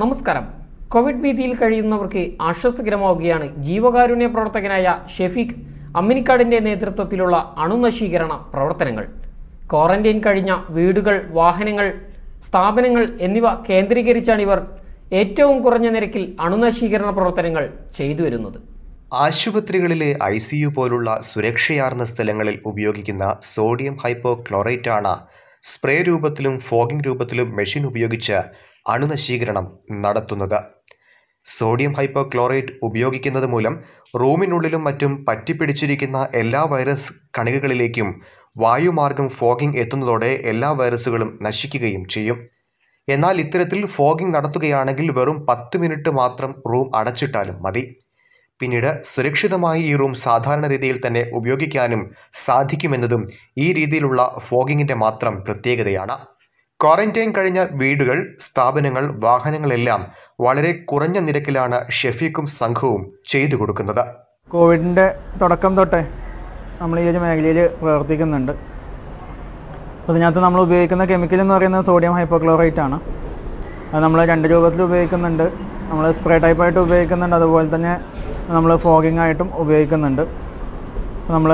നമസ്കാരം കോവിഡ് ഭീതിയിൽ കഴിയുന്നവർക്ക് ആശ്വാസകരമാവുകയാണ് ജീവകാരുണ്യ പ്രവർത്തകനായ ഷെഫീഖ് അമ്മിനിക്കാടിൻ്റെ നേതൃത്വത്തിലുള്ള അണുനശീകരണ പ്രവർത്തനങ്ങൾ ക്വാറന്റൈൻ കഴിഞ്ഞ വീടുകൾ വാഹനങ്ങൾ സ്ഥാപനങ്ങൾ എന്നിവ കേന്ദ്രീകരിച്ചാണ് ഇവർ ഏറ്റവും കുറഞ്ഞ നിരക്കിൽ അണുനശീകരണ പ്രവർത്തനങ്ങൾ ചെയ്തു വരുന്നത് ആശുപത്രികളിലെ ഐ സി യു പോലുള്ള സുരക്ഷയാർന്ന സ്ഥലങ്ങളിൽ ഉപയോഗിക്കുന്ന സോഡിയം ഹൈപ്പോക്ലോറേറ്റാണ് സ്പ്രേ രൂപത്തിലും ഫോഗിംഗ് രൂപത്തിലും മെഷീൻ ഉപയോഗിച്ച് അണുനശീകരണം നടത്തുന്നത് സോഡിയം ഹൈപ്പോക്ലോറേറ്റ് ഉപയോഗിക്കുന്നത് മൂലം റൂമിനുള്ളിലും മറ്റും പറ്റിപ്പിടിച്ചിരിക്കുന്ന എല്ലാ വൈറസ് കണികകളിലേക്കും വായുമാർഗം ഫോഗിംഗ് എത്തുന്നതോടെ എല്ലാ വൈറസുകളും നശിക്കുകയും ചെയ്യും എന്നാൽ ഇത്തരത്തിൽ ഫോഗിംഗ് നടത്തുകയാണെങ്കിൽ വെറും പത്ത് മിനിറ്റ് മാത്രം റൂം അടച്ചിട്ടാലും മതി പിന്നീട് സുരക്ഷിതമായി ഈ റൂം സാധാരണ രീതിയിൽ തന്നെ ഉപയോഗിക്കാനും സാധിക്കുമെന്നതും ഈ രീതിയിലുള്ള ഫോഗിങ്ങിൻ്റെ മാത്രം പ്രത്യേകതയാണ് ക്വാറന്റൈൻ കഴിഞ്ഞ വീടുകൾ സ്ഥാപനങ്ങൾ വാഹനങ്ങളെല്ലാം വളരെ കുറഞ്ഞ നിരക്കിലാണ് ഷെഫീഖും സംഘവും ചെയ്തു കൊടുക്കുന്നത് കോവിഡിൻ്റെ തുടക്കം തൊട്ടേ നമ്മൾ ഈ ഒരു മേഖലയിൽ പ്രവർത്തിക്കുന്നുണ്ട് അതിനകത്ത് നമ്മൾ ഉപയോഗിക്കുന്ന കെമിക്കൽ എന്ന് പറയുന്നത് സോഡിയം ഹൈപ്പോക്ലോറൈറ്റ് ആണ് അത് നമ്മൾ രണ്ട് രൂപത്തിൽ ഉപയോഗിക്കുന്നുണ്ട് നമ്മൾ സ്പ്രേ ടൈപ്പായിട്ട് ഉപയോഗിക്കുന്നുണ്ട് അതുപോലെ തന്നെ നമ്മൾ ഫോഗിംഗ് ആയിട്ടും ഉപയോഗിക്കുന്നുണ്ട് നമ്മൾ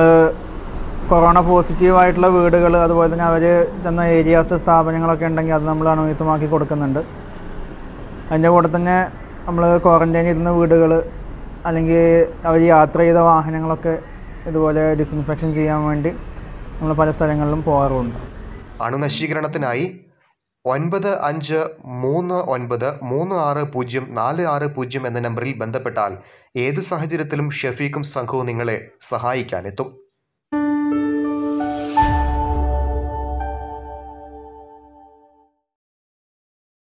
കൊറോണ പോസിറ്റീവ് ആയിട്ടുള്ള വീടുകൾ അതുപോലെ തന്നെ അവർ ചെന്ന ഏരിയാസ് സ്ഥാപനങ്ങളൊക്കെ ഉണ്ടെങ്കിൽ അത് നമ്മൾ അണുവിത്തമാക്കി കൊടുക്കുന്നുണ്ട് അതിൻ്റെ കൂടെ തന്നെ നമ്മൾ ക്വാറൻറ്റൈനിൽ ഇരുന്ന വീടുകൾ അല്ലെങ്കിൽ അവർ യാത്ര ചെയ്ത വാഹനങ്ങളൊക്കെ ഇതുപോലെ ഡിസിൻഫെക്ഷൻ ചെയ്യാൻ വേണ്ടി നമ്മൾ പല സ്ഥലങ്ങളിലും പോകാറുണ്ട് അണുനശീകരണത്തിനായി ഒൻപത് അഞ്ച് മൂന്ന് ഒൻപത് മൂന്ന് ആറ് പൂജ്യം നാല് ആറ് പൂജ്യം എന്ന നമ്പറിൽ ബന്ധപ്പെട്ടാൽ ഏതു സാഹചര്യത്തിലും ഷെഫീഖും സംഘവും നിങ്ങളെ സഹായിക്കാനെത്തും